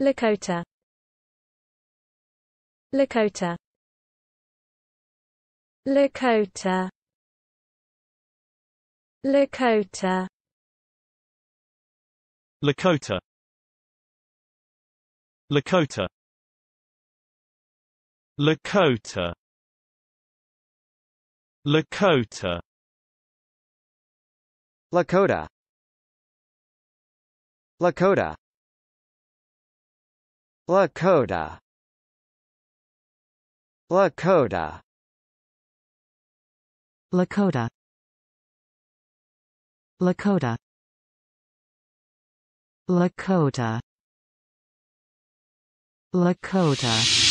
Lakota Lakota Lakota Lakota Lakota Lakota Lakota Lakota Lakota Lakota Lakota Lakota Lakota Lakota Lakota Lakota